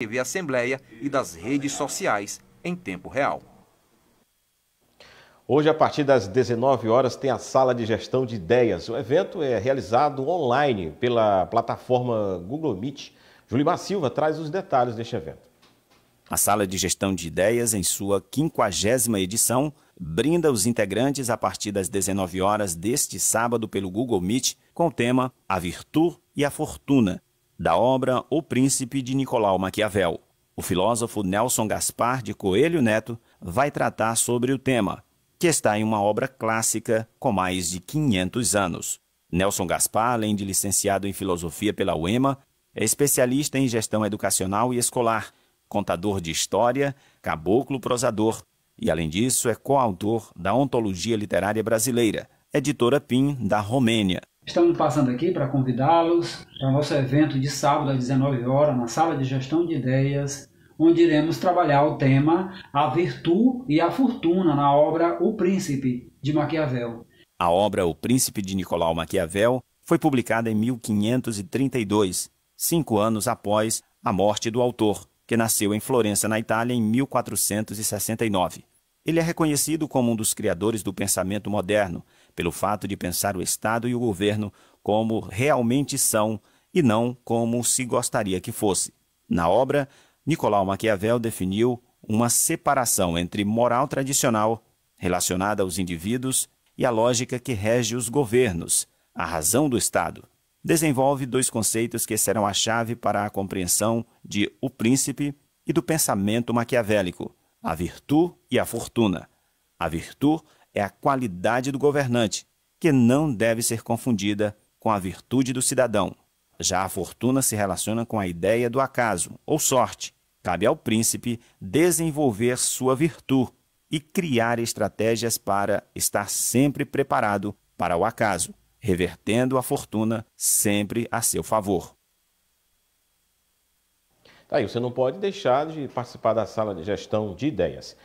TV Assembleia e das redes sociais em tempo real. Hoje, a partir das 19 horas, tem a Sala de Gestão de Ideias. O evento é realizado online pela plataforma Google Meet. Julimar Silva traz os detalhes deste evento. A Sala de Gestão de Ideias, em sua 50 edição, brinda os integrantes a partir das 19 horas deste sábado pelo Google Meet com o tema A Virtude e a Fortuna, da obra O Príncipe de Nicolau Maquiavel. O filósofo Nelson Gaspar de Coelho Neto vai tratar sobre o tema, que está em uma obra clássica com mais de 500 anos. Nelson Gaspar, além de licenciado em filosofia pela UEMA, é especialista em gestão educacional e escolar, contador de história, caboclo prosador e, além disso, é coautor da Ontologia Literária Brasileira, editora PIN da Romênia. Estamos passando aqui para convidá-los para o nosso evento de sábado às 19 horas na Sala de Gestão de Ideias, onde iremos trabalhar o tema A Virtude e a Fortuna na obra O Príncipe de Maquiavel. A obra O Príncipe de Nicolau Maquiavel foi publicada em 1532, cinco anos após a morte do autor, que nasceu em Florença, na Itália, em 1469. Ele é reconhecido como um dos criadores do pensamento moderno, pelo fato de pensar o Estado e o governo como realmente são e não como se gostaria que fosse. Na obra, Nicolau Maquiavel definiu uma separação entre moral tradicional, relacionada aos indivíduos, e a lógica que rege os governos, a razão do Estado. Desenvolve dois conceitos que serão a chave para a compreensão de O Príncipe e do pensamento maquiavélico a virtude e a fortuna. A virtude é a qualidade do governante, que não deve ser confundida com a virtude do cidadão. Já a fortuna se relaciona com a ideia do acaso ou sorte. Cabe ao príncipe desenvolver sua virtude e criar estratégias para estar sempre preparado para o acaso, revertendo a fortuna sempre a seu favor. Tá aí, você não pode deixar de participar da sala de gestão de ideias.